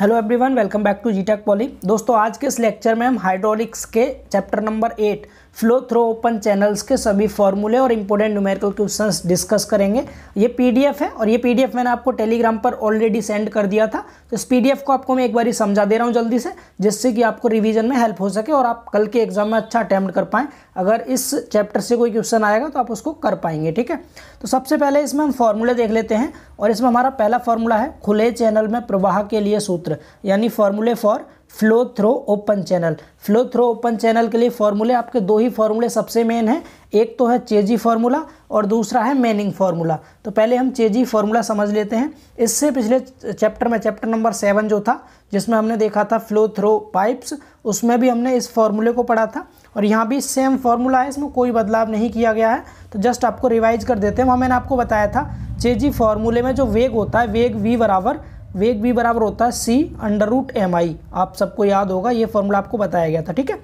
hello everyone welcome back to जीटेक Poly दोस्तों आज के इस लेक्चर में हम हाइड्रोलिक्स के chapter number eight flow through open channels के सभी फॉर्मूले और इंपॉर्टेंट न्यूमेरिकल क्वेश्चंस डिस्कस करेंगे ये पीडीएफ है और ये पीडीएफ मैंने आपको टेलीग्राम पर ऑलरेडी सेंड कर दिया था तो इस पीडीएफ को आपको मैं एक बार समझा दे रहा हूँ जल्दी से जिससे कि आपको रिविजन में हेल्प हो सके और आप कल के एग्जाम में अच्छा अटैम्प्ट कर पाएँ अगर इस चैप्टर से कोई क्वेश्चन आएगा तो आप उसको कर पाएंगे ठीक है तो सबसे पहले इसमें हम फॉर्मूले देख लेते हैं और इसमें हमारा पहला फॉर्मूला है खुले चैनल में प्रवाह के लिए सूत्र यानी फॉर्मूले for flow through open channel flow through open channel के लिए फॉर्मूले आपके दो ही फॉर्मूले सबसे मेन हैं एक तो है चेजी फार्मूला और दूसरा है मेनिंग फार्मूला तो पहले हम चेजी फार्मूला समझ लेते हैं इससे पिछले चैप्टर में चैप्टर नंबर सेवन जो था जिसमें हमने देखा था फ्लो थ्रो पाइप्स उसमें भी हमने इस फार्मूले को पढ़ा था और यहाँ भी सेम फार्मूला है इसमें कोई बदलाव नहीं किया गया है तो जस्ट आपको रिवाइज कर देते हैं वहाँ मैंने आपको बताया था चेजी फार्मूले में जो वेग होता है वेग वी बराबर वेग भी बराबर होता है C under root M I आप सबको याद होगा ये फॉर्मूला आपको बताया गया था ठीक है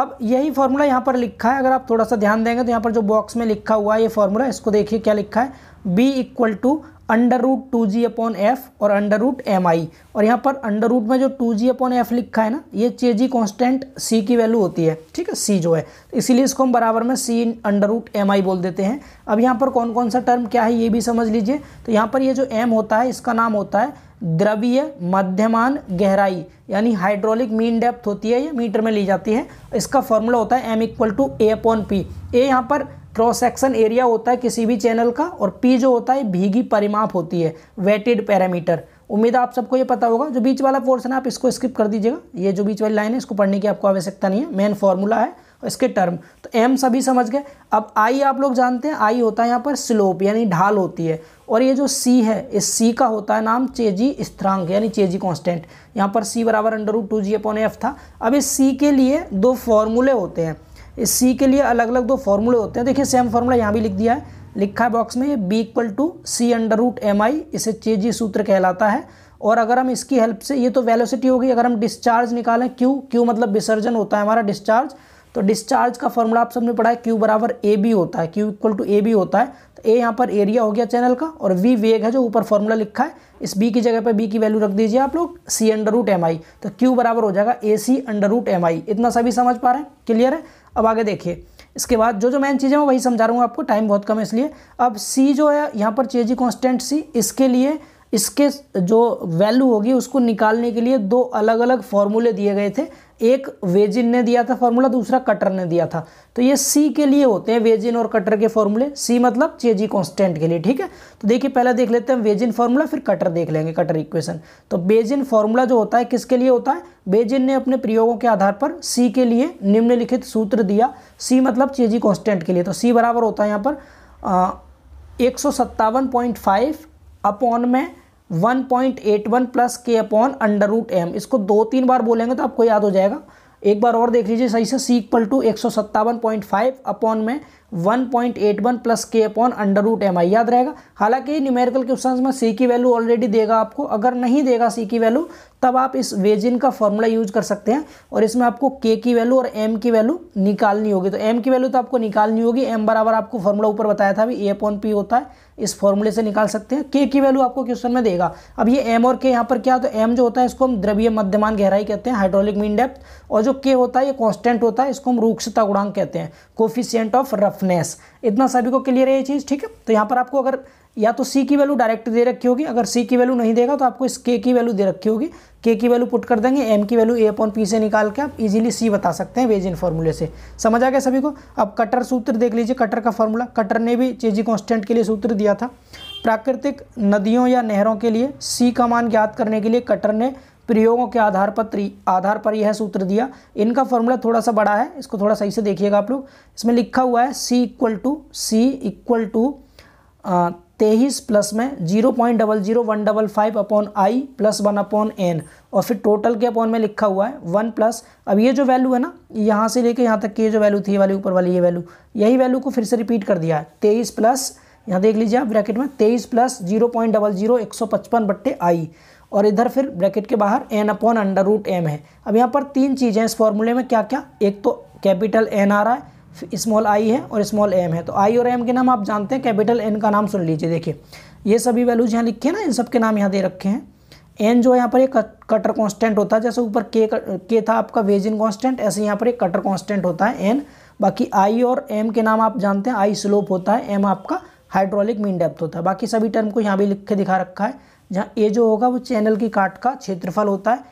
अब यही फॉर्मूला यहाँ पर लिखा है अगर आप थोड़ा सा ध्यान देंगे तो यहाँ पर जो बॉक्स में लिखा हुआ है ये फॉर्मूला इसको देखिए क्या लिखा है B equal to under root two G upon F और अंडर रूट एम आई और यहाँ पर अंडर रूट में जो टू जी अपॉन एफ लिखा है ना ये चेजी कॉन्स्टेंट सी की वैल्यू होती है ठीक है सी जो है तो इसीलिए इसको हम बराबर में C under root M I बोल देते हैं अब यहाँ पर कौन कौन सा टर्म क्या है ये भी समझ लीजिए तो यहाँ पर ये जो एम होता है इसका नाम होता है द्रवीय मध्यमान गहराई यानी हाइड्रोलिक मीन डेप्थ होती है ये मीटर में ली जाती है इसका फॉर्मूला होता है M equal to A upon P A यहाँ पर क्रॉस सेक्शन एरिया होता है किसी भी चैनल का और पी जो होता है भीगी परिमाप होती है वेटेड पैरामीटर उम्मीद आप सबको ये पता होगा जो बीच वाला पोर्सन है आप इसको स्किप कर दीजिएगा ये जो बीच वाली लाइन है इसको पढ़ने की आपको आवश्यकता नहीं है मेन फॉर्मूला है इसके टर्म तो एम सभी समझ गए अब आई आप लोग जानते हैं आई होता है यहाँ पर स्लोप यानी ढाल होती है और ये जो सी है इस सी का होता है नाम चेजी स्थिरांक यानी चेजी कांस्टेंट यहाँ पर सी बराबर under root two G upon F था अब इस सी के लिए दो फॉर्मूले होते हैं इस सी के लिए अलग अलग दो फॉर्मूले होते हैं देखिए सेम फार्मूला यहाँ भी लिख दिया है लिखा है बॉक्स में ये B equal to C under root M I इसे चेजी सूत्र कहलाता है और अगर हम इसकी हेल्प से ये तो वेलोसिटी होगी अगर हम डिस्चार्ज निकालें क्यू क्यू मतलब विसर्जन होता है हमारा डिस्चार्ज तो डिस्चार्ज का फॉर्मूला आप सबने पढ़ा है क्यू बराबर ए बी होता है Q equal to A B होता है तो ए यहाँ पर एरिया हो गया चैनल का और वी वेग है जो ऊपर फॉर्मूला लिखा है इस बी की जगह पर बी की वैल्यू रख दीजिए आप लोग C under root M I तो क्यू बराबर हो जाएगा A C under root M I इतना सभी समझ पा रहे हैं क्लियर है अब आगे देखिए इसके बाद जो जो मेन चीज़ें मैं वही समझा रहा हूँ आपको टाइम बहुत कम है इसलिए अब सी जो है यहाँ पर चेजी कॉन्स्टेंट सी इसके लिए इसके जो वैल्यू होगी उसको निकालने के लिए दो अलग अलग फॉर्मूले दिए गए थे एक वेजिन ने दिया था फॉर्मूला दूसरा कटर ने दिया था तो ये सी के लिए होते हैं वेजिन और कटर के फॉर्मूले सी मतलब चेजी कांस्टेंट के लिए ठीक है तो देखिए पहले देख लेते हैं वेजिन फार्मूला फिर कटर देख लेंगे कटर इक्वेशन तो बेजिन फार्मूला जो होता है किसके लिए होता है बेजिन ने अपने प्रयोगों के आधार पर सी के लिए निम्नलिखित सूत्र दिया सी मतलब चेजी कॉन्स्टेंट के लिए तो सी बराबर होता है यहाँ पर एक सौ सत्तावन पॉइंट फाइव अपॉन में one point eight one plus K upon under root M इसको दो तीन बार बोलेंगे तो आपको याद हो जाएगा एक बार और देख लीजिए सही से सीक्वल टू एक सौ सत्तावन पॉइंट फाइव अपॉन में one point eight one plus K upon under root M I याद रहेगा हालांकि न्यूमेरिकल क्वेश्चन में सी की वैल्यू ऑलरेडी देगा आपको अगर नहीं देगा सी की वैल्यू तब आप इस वेजिन का फॉर्मूला यूज कर सकते हैं और इसमें आपको के की वैल्यू और एम की वैल्यू निकालनी होगी तो एम की वैल्यू तो आपको निकालनी होगी एम बराबर आपको फॉर्मूला ऊपर बताया था अभी ए अपॉन पी होता है इस फॉर्मूले से निकाल सकते हैं के की वैल्यू आपको क्वेश्चन में देगा अब ये एम और के यहाँ पर क्या तो एम जो होता है इसको हम द्रव्य मध्यमान गहराई कहते हैं हाइड्रोलिक मीन डेप्थ और जो के होता है ये कॉन्स्टेंट होता है इसको हम रूक्षता गुणांक कहते हैं कोफिशियंट ऑफ रफ टफनेस इतना सभी को क्लियर है ये चीज़ ठीक है तो यहाँ पर आपको अगर या तो सी की वैल्यू डायरेक्ट दे रखी होगी अगर सी की वैल्यू नहीं देगा तो आपको इस के की वैल्यू दे रखी होगी के की वैल्यू पुट कर देंगे एम की वैल्यू ए अपॉन पी से निकाल के आप इजीली सी बता सकते हैं वेज इन फॉर्मूले से समझ आ गया सभी को अब कटर सूत्र देख लीजिए कटर का फॉर्मूला कटर ने भी चेजी कॉन्स्टेंट के लिए सूत्र दिया था प्राकृतिक नदियों या नहरों के लिए सी का मान ज्ञात करने के लिए कटर ने प्रयोगों के आधार पर आधार पर यह सूत्र दिया इनका फॉर्मूला थोड़ा सा बड़ा है इसको थोड़ा सही से देखिएगा आप लोग इसमें लिखा हुआ है C equal to C equal to तेईस प्लस में zero point double zero one double five upon I plus one upon N और फिर टोटल के अपॉन में लिखा हुआ है वन प्लस अब ये जो वैल्यू है ना यहाँ से लेके यहाँ तक की ये जो वैल्यू थी ये वाली ऊपर वाली ये वैल्यू यही वैल्यू को फिर से रिपीट कर दिया है तेईस प्लस यहाँ देख लीजिए आप ब्रैकेट में तेईस plus zero point double zero एक सौ पचपन बट्टे आई और इधर फिर ब्रैकेट के बाहर N upon under root M है अब यहाँ पर तीन चीज़ें इस फॉर्मूले में क्या क्या एक तो कैपिटल एन आ रहा है स्मॉल आई है और स्मॉल एम है तो आई और एम के नाम आप जानते हैं कैपिटल एन का नाम सुन लीजिए देखिए ये सभी वैल्यूज यहाँ लिखे हैं ना इन सब के नाम यहाँ दे रखे हैं एन जो यहाँ पर एक कटर कॉन्स्टेंट होता है जैसे ऊपर के के था आपका वेजिन कॉन्स्टेंट ऐसे यहाँ पर एक कटर कॉन्स्टेंट होता है एन बाकी आई और एम के नाम आप जानते हैं आई स्लोप होता है एम आपका हाइड्रोलिक मीन डेप्थ होता है बाकी सभी टर्म को यहाँ भी लिख के दिखा रखा है जहाँ ए जो होगा वो चैनल की काट का क्षेत्रफल होता है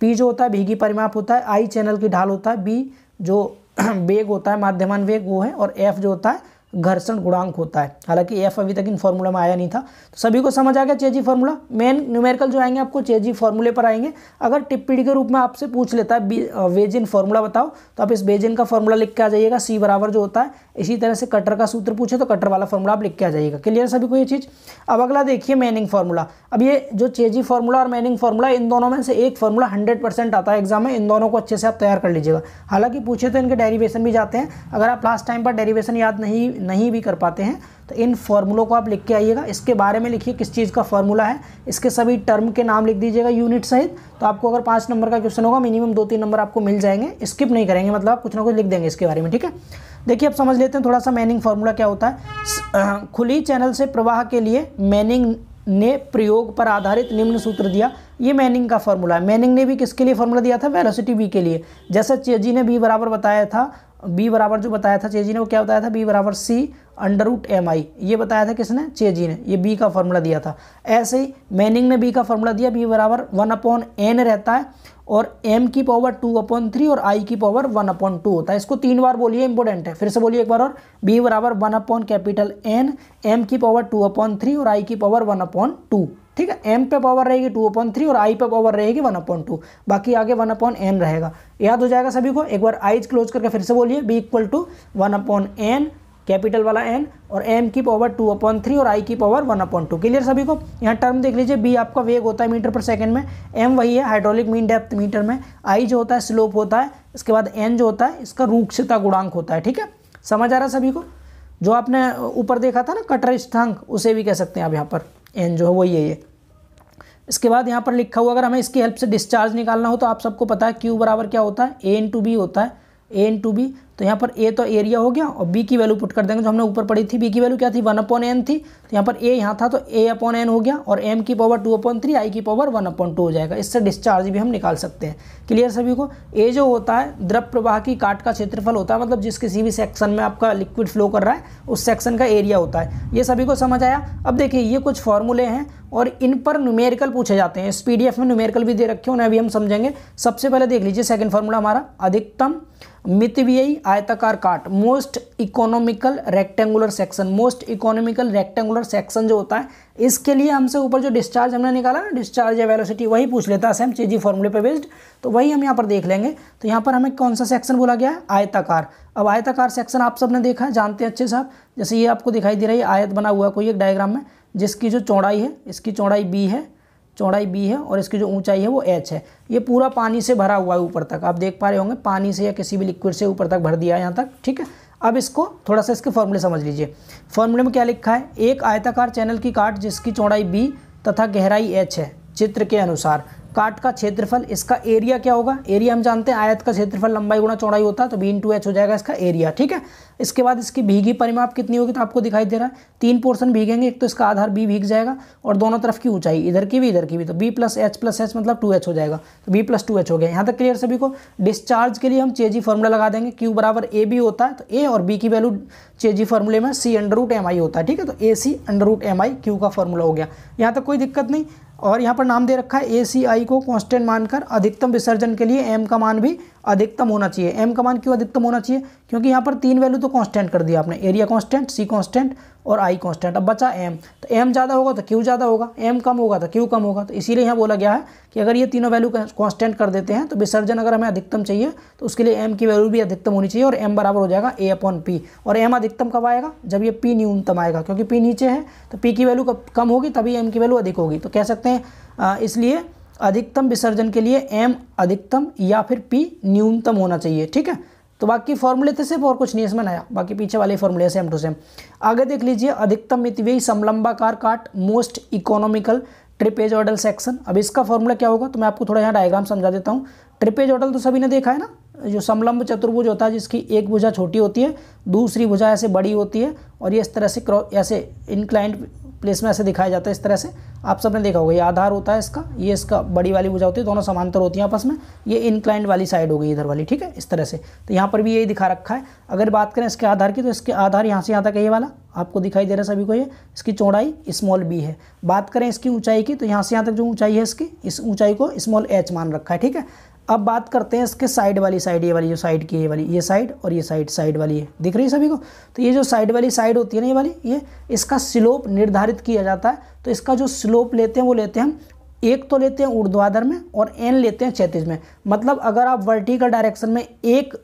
पी जो होता है भीगी परिमाप होता है आई चैनल की ढाल होता है बी जो वेग होता है माध्यमान वेग वो है और एफ जो होता है घर्षण गुणांक होता है हालांकि एफ अभी तक इन फॉर्मूला में आया नहीं था तो सभी को समझ आ गया चेजी फॉर्मूला मेन न्यूमेरिकल जो आएंगे आपको चेजी फॉर्मूले पर आएंगे अगर टिप्पणी के रूप में आपसे पूछ लेता है वेजिन फॉर्मूला बताओ तो आप इस बेजिन का फॉर्मूला लिख के आ जाइएगा सी बराबर जो होता है इसी तरह से कटर का सूत्र पूछे तो कटर वाला फॉर्मूला आप लिख के आ जाइएगा क्लियर सभी को ये चीज़ अब अगला देखिए मैनिंग फार्मूला अब ये जो चेजी फार्मूला और मैनिंग फार्मूला इन दोनों में से एक फार्मूला 100 परसेंट आता है एग्जाम में इन दोनों को अच्छे से आप तैयार कर लीजिएगा हालांकि पूछे तो इनके डेरीवेशन भी जाते हैं अगर आप लास्ट टाइम पर डेरीवेशन याद नहीं नहीं भी कर पाते हैं तो इन फॉर्मूलों को आप लिख के आइएगा इसके बारे में लिखिए किस चीज़ का फॉर्मूला है इसके सभी टर्म के नाम लिख दीजिएगा यूनिट सहित तो आपको अगर पाँच नंबर का क्वेश्चन होगा मिनिमम दो तीन नंबर आपको मिल जाएंगे स्किप नहीं करेंगे मतलब कुछ ना कुछ लिख देंगे इसके बारे में ठीक है देखिए अब समझ लेते हैं थोड़ा सा मैनिंग फार्मूला क्या होता है खुली चैनल से प्रवाह के लिए मैनिंग ने प्रयोग पर आधारित निम्न सूत्र दिया ये मैनिंग का फॉर्मूला है मैनिंग ने भी किसके लिए फॉर्मूला दिया था वेलोसिटी बी के लिए जैसा जी ने बी बराबर बताया था बी बराबर जो बताया था चेजी ने वो क्या बताया था बी बराबर C under root M I ये बताया था किसने चेजी ने ये बी का फॉर्मूला दिया था ऐसे ही मैनिंग ने बी का फॉर्मूला दिया बी बराबर वन अपॉन एन रहता है और एम की पावर टू अपॉन थ्री और आई की पावर वन अपॉन टू होता है इसको तीन बार बोलिए इंपॉर्टेंट है फिर से बोलिए एक बार और बी बराबर one upon capital N M की पावर टू अपॉन थ्री और आई की पावर वन अपॉन टू ठीक है एम पे पावर रहेगी टू अपॉन थ्री और आई पे पावर रहेगी वन अपॉन टू बाकी आगे वन अपॉन एन रहेगा याद हो जाएगा सभी को एक बार आईज क्लोज करके फिर से बोलिए B equal to one upon N capital वाला एन और एम की पावर टू अपॉन थ्री और आई की power one upon two clear सभी को यहाँ टर्म देख लीजिए बी आपका वेग होता है मीटर पर सेकंड में एम वही है हाइड्रोलिक मीन डेप्थ मीटर में आई जो होता है स्लोप होता है इसके बाद एन जो होता है इसका रूक्षता गुणांक होता है ठीक है समझ आ रहा है सभी को जो आपने ऊपर देखा था ना कटर स्थांक उसे भी कह सकते हैं आप यहाँ पर एन जो है वो ये है इसके बाद यहाँ पर लिखा हुआ अगर हमें इसकी हेल्प से डिस्चार्ज निकालना हो तो आप सबको पता है क्यू बराबर क्या होता है ए इन टू बी होता है ए इन टू बी तो यहाँ पर ए तो एरिया हो गया और बी की वैल्यू पुट कर देंगे जो हमने ऊपर पढ़ी थी बी की वैल्यू क्या थी वन अपॉन एन थी तो यहाँ पर ए यहाँ था तो ए अपॉन एन हो गया और एम की power two upon three I की पावर वन अपॉन टू हो जाएगा इससे डिस्चार्ज भी हम निकाल सकते हैं क्लियर सभी को ए जो होता है द्रव प्रवाह की काट का क्षेत्रफल होता है मतलब जिस किसी भी सेक्शन में आपका लिक्विड फ्लो कर रहा है उस सेक्शन का एरिया होता है ये सभी को समझ आया अब देखिए ये कुछ फॉर्मूले हैं और इन पर न्यूमेरिकल पूछे जाते हैं इस एफ में न्यूमेरिकल भी दे रखे उन्हें अभी हम समझेंगे सबसे पहले देख लीजिए सेकेंड फार्मूला हमारा अधिकतम मितव्ययी आयताकार काट most economical rectangular section most economical rectangular section जो होता है इसके लिए हमसे ऊपर जो डिस्चार्ज हमने निकाला ना डिस्चार्ज या वेलोसिटी वही पूछ लेता है सेम चेजी फॉर्मूले पे बेस्ड तो वही हम यहाँ पर देख लेंगे तो यहाँ पर हमें कौन सा सेक्शन बोला गया है आयताकार अब आयताकार सेक्शन आप सब ने देखा है जानते हैं अच्छे साहब जैसे ये आपको दिखाई दे रही है आयत बना हुआ कोई एक डायग्राम में जिसकी जो चौड़ाई है इसकी चौड़ाई बी है चौड़ाई बी है और इसकी जो ऊंचाई है वो एच है ये पूरा पानी से भरा हुआ है ऊपर तक आप देख पा रहे होंगे पानी से या किसी भी लिक्विड से ऊपर तक भर दिया है यहाँ तक ठीक है अब इसको थोड़ा सा इसके फॉर्मूले समझ लीजिए फॉर्मूले में क्या लिखा है एक आयताकार चैनल की काट जिसकी चौड़ाई बी तथा गहराई एच है चित्र के अनुसार काट का क्षेत्रफल इसका एरिया क्या होगा एरिया हम जानते हैं आयत का क्षेत्रफल लंबाई गुणा चौड़ाई होता है तो बी टू एच हो जाएगा इसका एरिया ठीक है इसके बाद इसकी भीगी परिमाप कितनी होगी तो आपको दिखाई दे रहा है तीन पोर्सन भीगेंगे एक तो इसका आधार बी भीग जाएगा और दोनों तरफ की ऊंचाई इधर की भी इधर की भी तो B plus H plus H मतलब टू एच हो जाएगा तो बी प्लस टू एच हो गया यहाँ तक क्लियर सभी को डिस्चार्ज के लिए हम चेजी फॉर्मूला लगा देंगे क्यू बराबर ए बी होता है तो ए और बी की वैल्यू चेजी फॉर्मूले में C under root M I होता है ठीक है तो A C under root M I Q का फॉर्मूला हो गया यहाँ तक कोई दिक्कत नहीं और यहाँ पर नाम दे रखा है ए सी आई को कॉन्स्टेंट मानकर अधिकतम विसर्जन के लिए एम का मान भी अधिकतम होना चाहिए एम का मान क्यों अधिकतम होना चाहिए क्योंकि यहाँ पर तीन वैल्यू तो कांस्टेंट कर दिया आपने एरिया कांस्टेंट सी कांस्टेंट और आई कांस्टेंट अब बचा एम तो एम ज़्यादा होगा तो क्यू ज़्यादा होगा एम कम होगा तो क्यू कम होगा तो इसीलिए यहाँ बोला गया है कि अगर ये तीनों वैल्यू कॉन्स्टेंट कर देते हैं तो विसर्जन अगर हमें अधिकतम चाहिए तो उसके लिए एम की वैल्यू भी अधिकतम होनी चाहिए और एम बराबर हो जाएगा ए अपॉन पी और एम अधिकतम कब आएगा जब ये पी न्यूनतम आएगा क्योंकि पी नीचे है तो पी की वैल्यू कम होगी तभी एम की वैल्यू अधिक होगी तो कह सकते हैं इसलिए अधिकतम विसर्जन के लिए एम अधिकतम या फिर पी न्यूनतम होना चाहिए ठीक है तो बाकी फॉर्मूले तो सिर्फ और कुछ नहीं इसमें नया बाकी पीछे वाले फॉर्मूले सेम टू सेम आगे देख लीजिए अधिकतम मितव्ययी समलंबाकार काट most economical trapezoidal section अब इसका फॉर्मूला क्या होगा तो मैं आपको थोड़ा यहाँ डायग्राम समझा देता हूँ ट्रिपेज ऑर्डल तो सभी ने देखा है ना जो समलंब चतुर्भुज होता है जिसकी एक भुजा छोटी होती है दूसरी भुजा ऐसे बड़ी होती है और ये इस तरह से ऐसे इनक्लाइंट प्लेस में ऐसे दिखाया जाता है इस तरह से आप सबने देखा होगा ये आधार होता है इसका ये इसका बड़ी वाली भुजा होती है दोनों समांतर होती हैं आपस में ये इंक्लाइंड वाली साइड हो गई इधर वाली ठीक है इस तरह से तो यहाँ पर भी यही दिखा रखा है अगर बात करें इसके आधार की तो इसके आधार यहाँ से यहाँ तक ये वाला आपको दिखाई दे रहा है सभी को ये इसकी चौड़ाई स्मॉल बी है बात करें इसकी ऊंचाई की तो यहाँ से यहाँ तक जो ऊंचाई है इसकी इस ऊंचाई को स्मॉल एच मान रखा है ठीक है अब बात करते हैं इसके साइड वाली साइड ये वाली जो साइड की ये वाली ये साइड और ये साइड साइड वाली है दिख रही है सभी को तो ये जो साइड वाली साइड होती है ना ये वाली ये इसका स्लोप निर्धारित किया जाता है तो इसका जो स्लोप लेते हैं वो लेते हैं हम एक तो लेते हैं ऊर्ध्वाधर में और एन लेते हैं क्षैतिज में मतलब अगर आप वर्टिकल डायरेक्शन में एक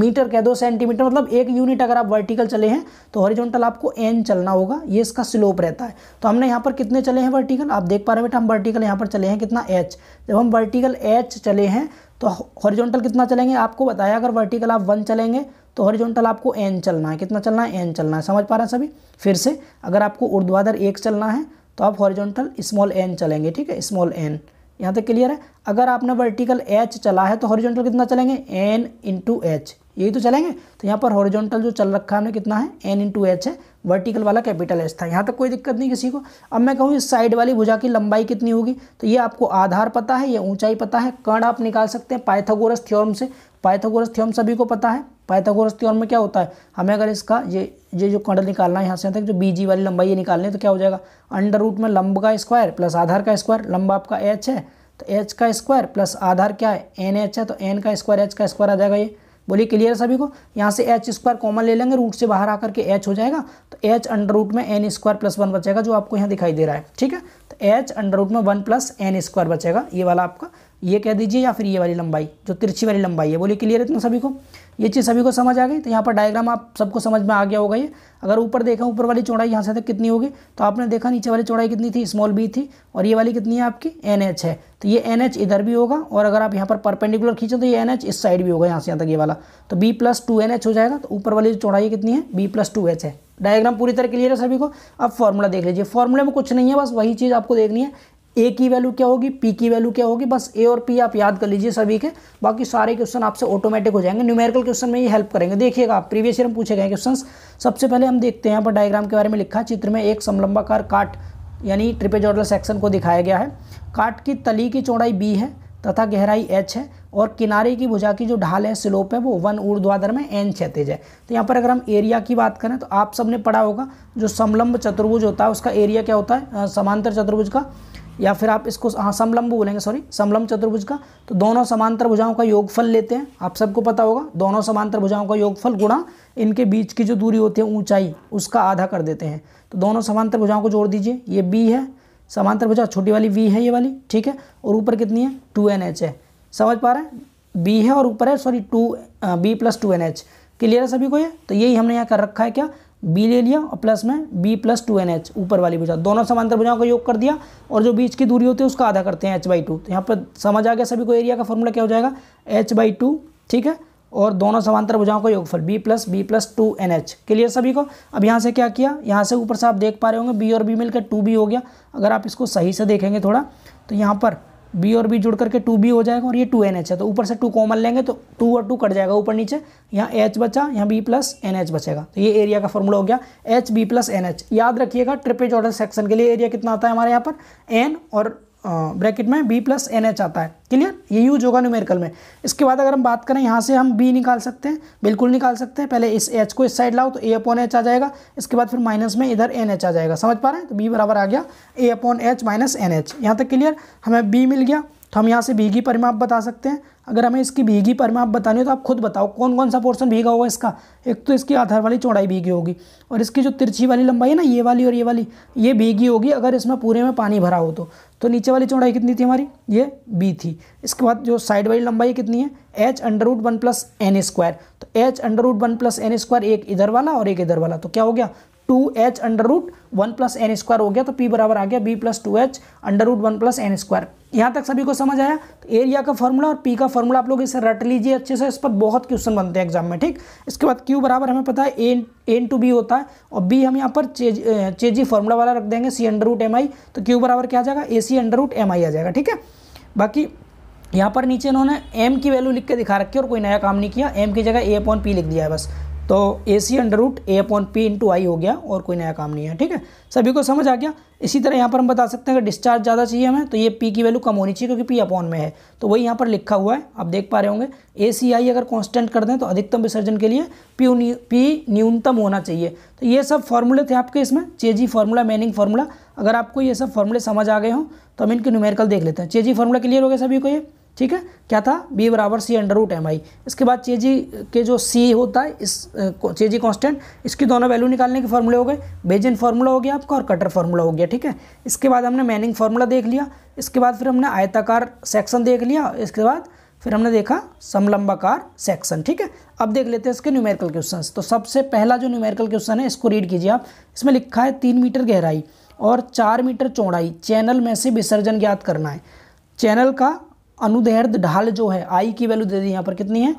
मीटर कह दो सेंटीमीटर मतलब एक यूनिट अगर आप वर्टिकल चले हैं तो हॉरिजॉन्टल आपको एन चलना होगा ये इसका स्लोप रहता है तो हमने यहाँ पर कितने चले हैं वर्टिकल आप देख पा रहे बेटा हम वर्टिकल यहाँ पर चले हैं कितना एच जब हम वर्टिकल एच चले हैं तो हॉरिजॉन्टल कितना चलेंगे आपको बताया अगर वर्टिकल आप वन चलेंगे तो हॉरिजॉन्टल आपको एन चलना है कितना चलना है एन चलना है समझ पा रहे हैं सभी फिर से अगर आपको उर्ध्वाधर एक चलना है तो आप हॉरिजॉन्टल स्मॉल एन चलेंगे ठीक है स्मॉल एन यहाँ तक क्लियर है अगर आपने वर्टिकल एच चला है तो हॉरिजॉन्टल कितना चलेंगे एन इंटू एच यही तो चलेंगे तो यहाँ पर हॉरिजॉन्टल जो चल रखा है हमने कितना है एन इंटू एच है वर्टिकल वाला कैपिटल एच था यहाँ तक कोई दिक्कत नहीं किसी को अब मैं कहूँ इस साइड वाली भुजा की लंबाई कितनी होगी तो ये आपको आधार पता है ये ऊंचाई पता है कर्ण आप निकाल सकते हैं पाइथागोरस थ्योरम से पाइथागोरस थ्योरम सभी को पता है पाइथागोरस थ्योरम में क्या होता है हमें अगर इसका ये ये जो कंडल निकालना है यहाँ से तक जो बी जी वाली लंबाई ये निकालनी है तो क्या हो जाएगा अंडर रूट में लंब का स्क्वायर प्लस आधार का स्क्वायर लंबा आपका एच है तो एच का स्क्वायर प्लस आधार क्या है एन एच है तो एन का स्क्वायर एच का स्क्वायर आ जाएगा ये बोलिए क्लियर है सभी को यहाँ से एच स्क्वायर कॉमन ले लेंगे रूट से बाहर आकर के एच हो जाएगा तो एच अंडर रूट में एन स्क्वायर प्लस वन बचेगा जो आपको यहाँ दिखाई दे रहा है ठीक है तो एच अंडर रूट में वन प्लस एन स्क्वायर बचेगा ये वाला आपका ये कह दीजिए या फिर ये वाली लंबाई जो तिरछी वाली लंबाई है बोलिए क्लियर है इतना सभी को ये चीज़ सभी को समझ आ गई तो यहाँ पर डायग्राम आप सबको समझ में आ गया होगा ये अगर ऊपर देखा ऊपर वाली चौड़ाई यहाँ से तक तो कितनी होगी तो आपने देखा नीचे वाली चौड़ाई कितनी थी स्मॉल बी थी और ये वाली कितनी है आपकी एन एच है तो ये एन एच इधर भी होगा और अगर आप यहाँ पर परपेंडिकुलर खींचें तो ये एन एच इस साइड भी होगा यहाँ से यहाँ तक ये वाला तो B plus two N H हो जाएगा तो ऊपर वाली चौड़ाई कितनी है बी प्लस टू एच है डायग्राम पूरी तरह क्लियर है सभी को अब फॉर्मूला देख लीजिए फॉर्मूला में कुछ नहीं है बस वही चीज़ आपको देखनी है ए की वैल्यू क्या होगी पी की वैल्यू क्या होगी बस ए और पी आप याद कर लीजिए सभी के बाकी सारे क्वेश्चन आपसे ऑटोमेटिक हो जाएंगे न्यूमेरिकल क्वेश्चन में ये हेल्प करेंगे देखिएगा आप प्रीवियस ईयर में पूछे गए क्वेश्चन सबसे पहले हम देखते हैं यहाँ पर डायग्राम के बारे में लिखा चित्र में एक समलंबाकार काट यानी जॉर्डल सेक्शन को दिखाया गया है काट की तली की चौड़ाई बी है तथा गहराई एच है और किनारे की भुजा की जो ढाल है स्लोप है वो वन ऊर्ध्वाधर में एन क्षैतिज है तो यहाँ पर अगर हम एरिया की बात करें तो आप सबने पढ़ा होगा जो समलंब चतुर्भुज होता है उसका एरिया क्या होता है समांतर चतुर्भुज का या फिर आप इसको हाँ समलंब बोलेंगे सॉरी समलंब चतुर्भुज का तो दोनों समांतर भुजाओं का योगफल लेते हैं आप सबको पता होगा दोनों समांतर भुजाओं का योगफल गुणा इनके बीच की जो दूरी होती है ऊंचाई उसका आधा कर देते हैं तो दोनों समांतर भुजाओं को जोड़ दीजिए ये बी है समांतर भुजा छोटी वाली वी है ये वाली ठीक है और ऊपर कितनी है टू एन एच है समझ पा रहे हैं बी है और ऊपर है sorry two B plus two N H clear है सभी को ये तो यही हमने यहाँ कर रखा है क्या बी ले लिया और प्लस में B plus two N H ऊपर वाली भुजा दोनों समांतर भुजाओं का योग कर दिया और जो बीच की दूरी होती है उसका आधा करते हैं एच बाई टू तो यहाँ पर समझ आ गया सभी को एरिया का फॉर्मूला क्या हो जाएगा एच बाई टू ठीक है और दोनों समांतर भुजाओं का योगफल B plus B plus two N H clear सभी को अब यहाँ से क्या किया यहाँ से ऊपर से आप देख पा रहे होंगे बी और बी मिलकर टू बी हो गया अगर आप इसको सही से देखेंगे थोड़ा तो यहाँ पर बी और बी जुड़ करके टू बी हो जाएगा और ये टू एन एच है तो ऊपर से टू कॉमन लेंगे तो टू और टू कट जाएगा ऊपर नीचे यहाँ एच बचा यहाँ बी प्लस एन एच बचेगा तो ये एरिया का फॉर्मूला हो गया H B plus N H याद रखिएगा ट्रिपेज ऑर्डर सेक्शन के लिए एरिया कितना आता है हमारे यहाँ पर एन और ब्रैकेट में बी प्लस एन एच आता है क्लियर ये यूज होगा न्यूमेरिकल में इसके बाद अगर हम बात करें यहाँ से हम बी निकाल सकते हैं बिल्कुल निकाल सकते हैं पहले इस एच को इस साइड लाओ तो ए अपॉन एच आ जाएगा इसके बाद फिर माइनस में इधर एन एच आ जाएगा समझ पा रहे हैं तो बी बराबर आ गया A upon H minus N H यहाँ तक क्लियर हमें बी मिल गया तो हम यहाँ से बी की परिमाप बता सकते हैं अगर हमें इसकी भीगी आप बताने हो तो आप खुद बताओ कौन कौन सा पोर्सन भीगा होगा इसका एक तो इसकी आधार वाली चौड़ाई भीगी होगी और इसकी जो तिरछी वाली लंबाई है ना ये वाली और ये वाली ये भीगी होगी अगर इसमें पूरे में पानी भरा हो तो तो नीचे वाली चौड़ाई कितनी थी हमारी ये बी थी इसके बाद जो साइड वाली लंबाई कितनी है H under root one plus N square तो H under root one plus N square एक इधर वाला और एक इधर वाला तो क्या हो गया two H under root one plus N square हो गया तो पी बराबर आ गया B plus two H under root one plus N square यहाँ तक सभी को समझ आया तो एरिया का फॉर्मूला और पी का फॉर्मूला आप लोग इसे रट लीजिए अच्छे से इस पर बहुत क्वेश्चन बनते हैं एग्जाम में ठीक इसके बाद क्यू बराबर हमें पता है एन एन टू बी होता है और बी हम यहाँ पर चेज चेजी फॉर्मूला वाला रख देंगे C under root M I तो क्यू बराबर क्या आ जाएगा A C under root M I आ जाएगा ठीक है बाकी यहाँ पर नीचे इन्होंने एम की वैल्यू लिख के दिखा रखी है और कोई नया काम नहीं किया एम की जगह ए अपॉन पी लिख दिया है बस तो A C under root A upon P into I हो गया और कोई नया काम नहीं है ठीक है सभी को समझ आ गया इसी तरह यहाँ पर हम बता सकते हैं अगर डिस्चार्ज ज़्यादा चाहिए हमें तो ये पी की वैल्यू कम होनी चाहिए क्योंकि पी अपॉन में है तो वही यहाँ पर लिखा हुआ है आप देख पा रहे होंगे ए सी आई अगर कॉन्स्टेंट कर दें तो अधिकतम विसर्जन के लिए पी पी न्यूनतम होना चाहिए तो ये सब फॉर्मूले थे आपके इसमें चेजी फार्मूला मेनिंग फार्मूला अगर आपको ये सब फॉर्मूले समझ आ गए हों तो हम इनके न्यूमेरिकल देख लेते हैं चेजी फार्मूला क्लियर हो गया सभी को ये ठीक है क्या था बी बराबर C under root M I इसके बाद चेजी के जो सी होता है इस चेजी कांस्टेंट इसकी दोनों वैल्यू निकालने के फॉर्मूले हो गए बेजिन फार्मूला हो गया आपका और कटर फार्मूला हो गया ठीक है इसके बाद हमने मैनिंग फार्मूला देख लिया इसके बाद फिर हमने आयताकार सेक्शन देख लिया इसके बाद फिर हमने देखा समलंबाकार सेक्शन ठीक है अब देख लेते हैं इसके न्यूमेरिकल क्वेश्चन तो सबसे पहला जो न्यूमेरिकल क्वेश्चन है इसको रीड कीजिए आप इसमें लिखा है तीन मीटर गहराई और चार मीटर चौड़ाई चैनल में से विसर्जन ज्ञात करना है चैनल का अनुदैर्ध ढाल जो है आई की वैल्यू दे दी यहाँ पर कितनी है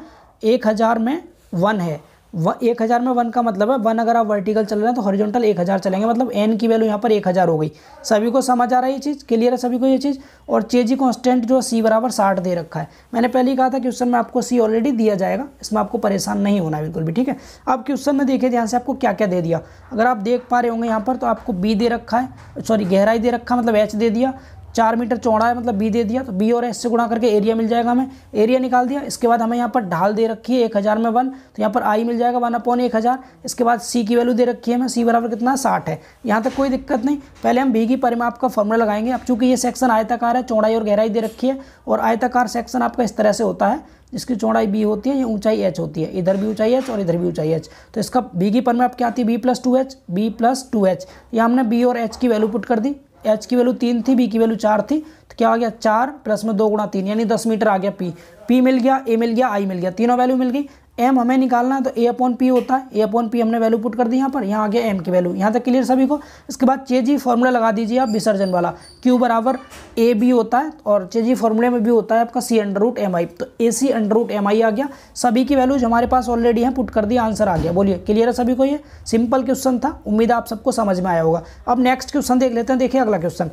एक हज़ार में वन है व एक हज़ार में वन का मतलब है वन अगर आप वर्टिकल चल रहे हैं तो हॉरिजॉन्टल एक हज़ार चलेंगे मतलब एन की वैल्यू यहाँ पर एक हज़ार हो गई सभी को समझ आ रहा है ये चीज़ क्लियर है सभी को ये चीज़ और चे जी कॉन्स्टेंट जो सी बराबर साठ दे रखा है मैंने पहले ही कहा था क्वेश्चन में आपको सी ऑलरेडी दिया जाएगा इसमें आपको परेशान नहीं होना बिल्कुल भी ठीक है अब क्वेश्चन में देखिए ध्यान से आपको क्या क्या दे दिया अगर आप देख पा रहे होंगे यहाँ पर तो आपको बी दे रखा है सॉरी गहराई दे रखा मतलब एच दे दिया चार मीटर चौड़ा है मतलब बी दे दिया तो बी और एस से गुणा करके एरिया मिल जाएगा हमें एरिया निकाल दिया इसके बाद हमें यहाँ पर ढाल दे रखी है एक हज़ार में वन तो यहाँ पर आई मिल जाएगा वन अपॉन एक हज़ार इसके बाद सी की वैल्यू दे रखी है हमें सी बराबर कितना साठ है यहाँ तक कोई दिक्कत नहीं पहले हम बी की परिमाप का फॉर्मूला लगाएंगे अब चूंकि ये सेक्शन आयताकार है चौड़ाई और गहराई दे रखी है और आयताकार सेक्शन आपका इस तरह से होता है जिसकी चौड़ाई बी होती है ये ऊंचाई एच होती है इधर भी ऊंचाई एच और इधर भी ऊंचाई एच तो इसका बी की परमाप क्या आती है B plus two H B plus two H या हमने बी और एच की वैल्यू पुट कर दी एच की वैल्यू तीन थी बी की वैल्यू चार थी तो क्या हो गया चार प्लस में दो गुणा तीन यानी दस मीटर आ गया पी पी मिल गया ए मिल गया आई मिल गया तीनों वैल्यू मिल गई एम हमें निकालना है तो ए अपॉन पी होता है ए अपॉन पी हमने वैल्यू पुट कर दी यहाँ पर यहाँ आ गया एम की वैल्यू यहाँ तक क्लियर सभी को इसके बाद चेजी फॉर्मूला लगा दीजिए आप विसर्जन वाला क्यू बराबर ए बी होता है और चेजी फॉर्मूले में भी होता है आपका C under root M I तो A C under root M I आ गया सभी की वैल्यूज हमारे पास ऑलरेडी हैं पुट कर दिया आंसर आ गया बोलिए क्लियर है सभी को ये सिंपल क्वेश्चन था उम्मीद आप सबको समझ में आया होगा अब नेक्स्ट क्वेश्चन देख लेते हैं देखिए अगला क्वेश्चन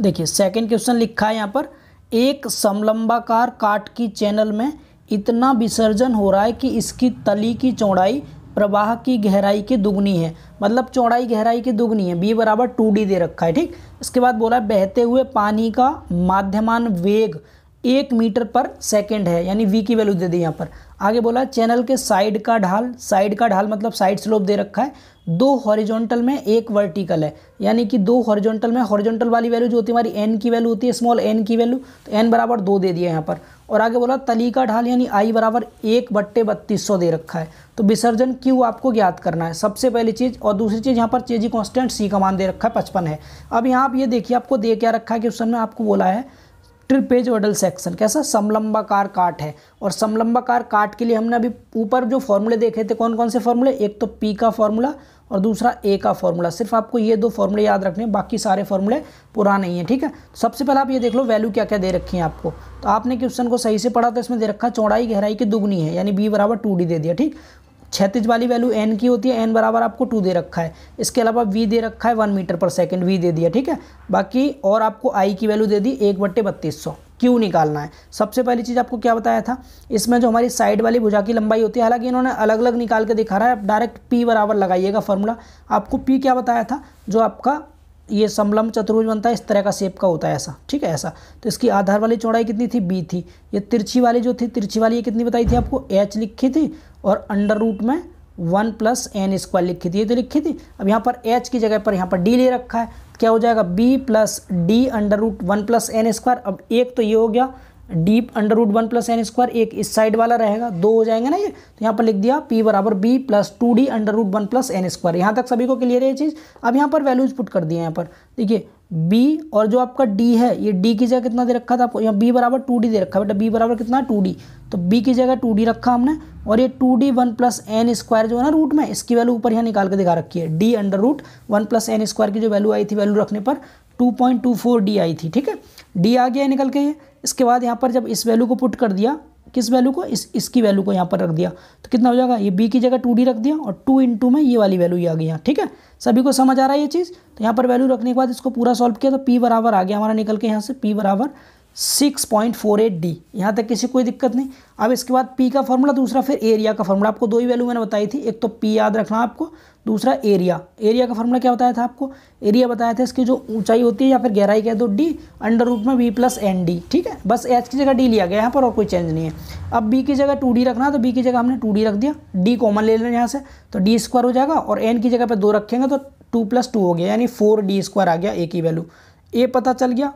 देखिए सेकेंड क्वेश्चन लिखा है यहाँ पर एक समलंबाकार काट की चैनल में इतना विसर्जन हो रहा है कि इसकी तली की चौड़ाई प्रवाह की गहराई की दुगनी है मतलब चौड़ाई गहराई की दुगनी है बी बराबर टू डी दे रखा है ठीक इसके बाद बोला है बहते हुए पानी का माध्यमान वेग एक मीटर पर सेकंड है यानी वी की वैल्यू दे दी यहाँ पर आगे बोला चैनल के साइड का ढाल साइड का ढाल मतलब साइड स्लोप दे रखा है दो हॉरिजॉन्टल में एक वर्टिकल है यानी कि दो हॉरिजॉन्टल में हॉरिजॉन्टल वाली वैल्यू जो होती है हमारी एन की वैल्यू होती है स्मॉल एन की वैल्यू तो एन बराबर दो दे दिया यहाँ पर और आगे बोला तली का ढाल यानी आई बराबर एक बट्टे बत्तीस सौ दे रखा है तो विसर्जन क्यू आपको ज्ञात करना है सबसे पहली चीज़ और दूसरी चीज़ यहाँ पर चेजी कॉन्स्टेंट सी का मान दे रखा है पचपन है अब यहाँ आप ये देखिए आपको दे क्या रखा है कि उस में आपको बोला है ट्रिपेजोडल सेक्शन कैसा समलंबाकार काट है और समलंबाकार काट के लिए हमने अभी ऊपर जो फॉर्मूले देखे थे कौन कौन से फॉर्मूले एक तो पी का फॉर्मूला और दूसरा ए का फॉर्मूला सिर्फ आपको ये दो फॉर्मूले याद रखने हैं बाकी सारे फॉर्मूले पुराने ही हैं ठीक है तो सबसे पहले आप ये देख लो वैल्यू क्या क्या दे रखी है आपको तो आपने क्वेश्चन को सही से पढ़ा तो इसमें दे रखा चौड़ाई गहराई की दुगनी है यानी बी बराबर टू डी दे दिया ठीक छत्तीस वाली वैल्यू एन की होती है एन बराबर आपको टू दे रखा है इसके अलावा वी दे रखा है one metre per second V दे दिया ठीक है बाकी और आपको आई की वैल्यू दे दी एक बट्टे बत्तीस सौ क्यू निकालना है सबसे पहली चीज़ आपको क्या बताया था इसमें जो हमारी साइड वाली भुजा की लंबाई होती है हालांकि इन्होंने अलग अलग निकाल के दिखा रहा है आप डायरेक्ट पी बराबर लगाइएगा फॉर्मूला आपको पी क्या बताया था जो आपका ये समलम चतुर्भुज बनता है इस तरह का शेप का होता है ऐसा ठीक है ऐसा तो इसकी आधार वाली चौड़ाई कितनी थी बी थी ये तिरछी वाली जो थी तिरछी वाली ये कितनी बताई थी आपको एच लिखी थी और अंडर रूट में वन प्लस एन स्क्वायर लिखी थी ये तो लिखी थी अब यहाँ पर एच की जगह पर यहाँ पर डी ले रखा है क्या हो जाएगा B plus D under root one plus N square अब एक तो ये हो गया D under root one plus N square एक इस साइड वाला रहेगा दो हो जाएंगे ना ये तो यहाँ पर लिख दिया पी बराबर B plus two D under root one plus N square यहाँ तक सभी को क्लियर है ये चीज़ अब यहाँ पर वैल्यूज पुट कर दिए यहाँ पर देखिए बी और जो आपका डी है ये डी की जगह कितना दे रखा था आपको यहाँ बी बराबर टू डी दे रखा है बेटा बी बराबर कितना टू डी तो बी की जगह टू डी रखा हमने और ये two D one plus N square जो है ना रूट में इसकी वैल्यू ऊपर यहाँ निकाल के दिखा रखी है D under root one plus N square की जो वैल्यू आई थी वैल्यू रखने पर two point two four D आई थी ठीक है डी आ गया निकल के ये इसके बाद यहाँ पर जब इस वैल्यू को पुट कर दिया किस वैल्यू को इस इसकी वैल्यू को यहाँ पर रख दिया तो कितना हो जाएगा ये बी की जगह टू डी रख दिया और टू इन टू में ये वाली वैल्यू ये आ गई यहाँ ठीक है सभी को समझ आ रहा है ये चीज़ तो यहाँ पर वैल्यू रखने के बाद इसको पूरा सॉल्व किया तो पी बराबर आ गया हमारा निकल के यहाँ से पी बराबर six point four eight D यहाँ तक किसी कोई दिक्कत नहीं अब इसके बाद पी का फॉर्मूला दूसरा फिर एरिया का फॉर्मूला आपको दो ही वैल्यू मैंने बताई थी एक तो पी याद रखना आपको दूसरा एरिया एरिया का फॉर्मूला क्या बताया था आपको एरिया बताया था इसकी जो ऊंचाई होती है या फिर गहराई कह दो डी अंडर रूट में बी प्लस एन डी ठीक है बस एच की जगह डी लिया गया यहाँ पर और कोई चेंज नहीं है अब बी की जगह टू डी रखना तो बी की जगह हमने टू डी रख दिया डी कॉमन ले लेना यहाँ से तो डी स्क्वायर हो जाएगा और एन की जगह पर दो रखेंगे तो टू प्लस टू हो गया यानी फोर डी स्क्वायर आ गया ए की वैल्यू ए पता चल गया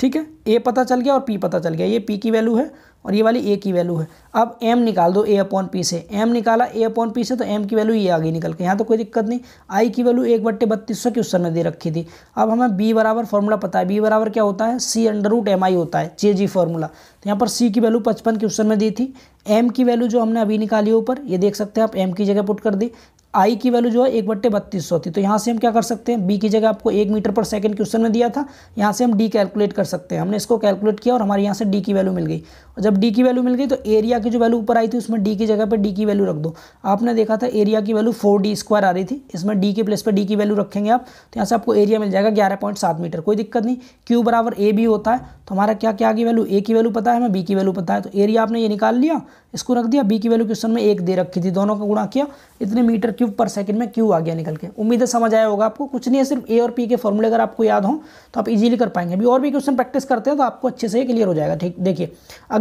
ठीक है ए पता चल गया और पी पता चल गया ये पी की वैल्यू है और ये वाली ए की वैल्यू है अब एम निकाल दो ए अपॉन पी से एम निकाला ए अपॉन पी से तो एम की वैल्यू ये आ गई निकल के यहाँ तो कोई दिक्कत नहीं आई की वैल्यू एक बट्टे बत्तीस सौ की में दे रखी थी अब हमें बी बराबर फॉर्मूला पता है बी बराबर क्या होता है C under root M I होता है जे जी फॉर्मूला तो यहाँ पर सी की वैल्यू पचपन की में दी थी एम की वैल्यू जो हमने अभी निकाली ऊपर ये देख सकते हैं आप एम की जगह पुट कर दी आई की वैल्यू जो है एक बट्टे बत्तीस सौ थी तो यहाँ से हम क्या कर सकते हैं बी की जगह आपको एक मीटर पर सेकंड क्वेश्चन में दिया था यहाँ से हम डी कैलकुलेट कर सकते हैं हमने इसको कैलकुलेट किया और हमारे यहाँ से डी की वैल्यू मिल गई और जब डी की वैल्यू मिल गई तो एरिया की जो वैल्यू ऊपर आई थी उसमें डी की जगह पर डी की वैल्यू रख दो आपने देखा था एरिया की वैल्यू फोर डी स्क्वायर आ रही थी इसमें डी के प्लेस पर डी की वैल्यू रखेंगे आप तो यहाँ से आपको एरिया मिल जाएगा ग्यारह पॉइंट सात मीटर कोई दिक्कत नहीं क्यू बराबर ए भी होता है तो हमारा क्या क्या की वैल्यू ए की वैल्यू पता है हमें बी की वैल्यू पता है तो एरिया आपने ये निकाल लिया इसको रख दिया बी की वैल्यू क्वेश्चन में एक दे रखी थी दोनों का गुणा किया इतने मीटर क्यूब पर सेकंड में क्यू आ गया निकल के उम्मीद है समझ आया होगा आपको कुछ नहीं है सिर्फ ए और पी के फॉर्मूले अगर आपको याद हो तो आप इजीली कर पाएंगे अभी और भी क्वेश्चन प्रैक्टिस करते हैं तो आपको अच्छे से क्लियर हो जाएगा ठीक देखिए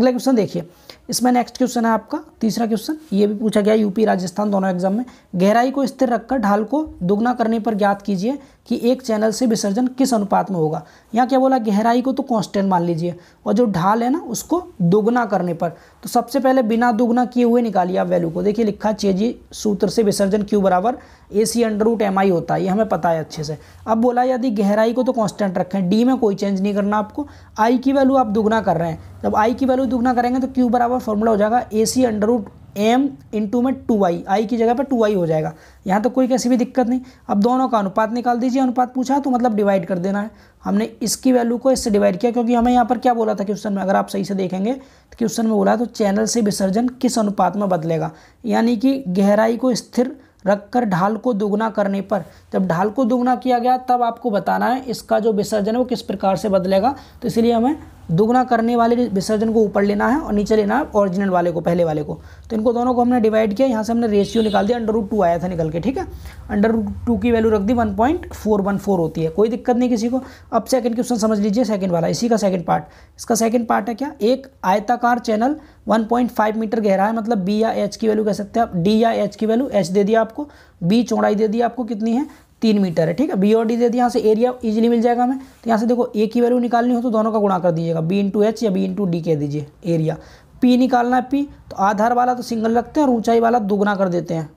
अगला क्वेश्चन देखिए इसमें नेक्स्ट क्वेश्चन है आपका तीसरा क्वेश्चन ये भी पूछा गया यूपी राजस्थान दोनों एग्जाम में गहराई को स्थिर रखकर ढाल को दुगना करने पर ज्ञात कीजिए कि एक चैनल से विसर्जन किस अनुपात में होगा यहाँ क्या बोला गहराई को तो कांस्टेंट मान लीजिए और जो ढाल है ना उसको दोगुना करने पर तो सबसे पहले बिना दोगुना किए हुए निकालिए आप वैल्यू को देखिए लिखा चेजी सूत्र से विसर्जन क्यू बराबर A C under root M I होता है ये हमें पता है अच्छे से अब बोला यदि गहराई को तो कॉन्स्टेंट रखें डी में कोई चेंज नहीं करना आपको आई की वैल्यू आप दुगना कर रहे हैं जब आई की वैल्यू दुगना करेंगे तो क्यू बराबर फॉर्मूला हो जाएगा A C under root M into में टू आई आई की जगह पर टू आई हो जाएगा यहाँ तो कोई कैसी भी दिक्कत नहीं अब दोनों का अनुपात निकाल दीजिए अनुपात पूछा तो मतलब डिवाइड कर देना है हमने इसकी वैल्यू को इससे डिवाइड किया क्योंकि हमें यहाँ पर क्या बोला था क्वेश्चन में अगर आप सही से देखेंगे तो क्वेश्चन में बोला तो चैनल से विसर्जन किस अनुपात में बदलेगा यानी कि गहराई को स्थिर रखकर ढाल को दोगुना करने पर जब ढाल को दोगुना किया गया तब आपको बताना है इसका जो विसर्जन है वो किस प्रकार से बदलेगा तो इसलिए हमें दुगना करने वाले विसर्जन को ऊपर लेना है और नीचे लेना है ओरिजिनल वाले को पहले वाले को तो इनको दोनों को हमने डिवाइड किया यहाँ से हमने रेशियो निकाल दिया अंडर रूट टू आया था निकल के ठीक है अंडर रूट टू की वैल्यू रख दी one point four one four होती है कोई दिक्कत नहीं किसी को अब सेकंड क्वेश्चन समझ लीजिए सेकंड वाला इसी का सेकंड पार्ट इसका सेकंड पार्ट है क्या एक आयताकार चैनल 1.5 मीटर गहरा है मतलब बी या एच की वैल्यू कह सकते हैं आप डी या एच की वैल्यू एच दे दिया आपको बी चौड़ाई दे दी आपको कितनी है तीन मीटर है ठीक है बी और डी दे दिया यहाँ से एरिया इजीली मिल जाएगा हमें तो यहाँ से देखो ए की वैल्यू निकालनी हो तो दोनों का गुणा कर दीजिएगा बी इंटू एच या बी इंटू डी कह दीजिए एरिया पी निकालना है पी तो आधार वाला तो सिंगल रखते हैं और ऊंचाई वाला दोगुना कर देते हैं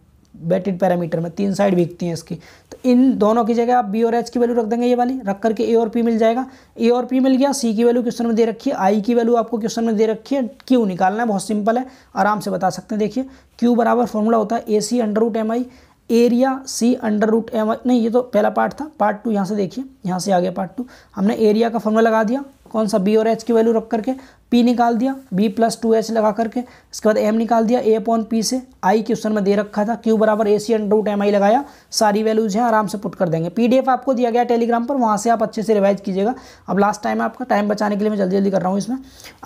बेटेड पैरामीटर में तीन साइड बिकती हैं इसकी तो इन दोनों की जगह आप बी और एच की वैल्यू रख देंगे ये वाली रख करके ए और पी मिल जाएगा ए और पी मिल गया सी की वैल्यू क्वेश्चन में दे रखी है आई की वैल्यू आपको क्वेश्चन में दे रखी है क्यू निकालना है बहुत सिंपल है आराम से बता सकते हैं देखिए क्यू बराबर फॉर्मूला होता है A C under root M I area C under root M नहीं ये तो पहला पार्ट था पार्ट टू यहाँ से देखिए यहाँ से आ गया पार्ट टू हमने एरिया का फॉर्मूला लगा दिया कौन सा बी और एच की वैल्यू रख करके पी निकाल दिया बी प्लस टू एच लगा करके इसके बाद एम निकाल दिया ए अपॉन पी से आई क्वेश्चन में दे रखा था क्यू बराबर A C under root M I लगाया सारी वैल्यूज हैं आराम से पुट कर देंगे एफ आपको दिया गया टेलीग्राम पर वहाँ से आप अच्छे से रिवाइज कीजिएगा अब लास्ट टाइम आपका टाइम बचाने के लिए मैं जल्दी जल्दी कर रहा हूँ इसमें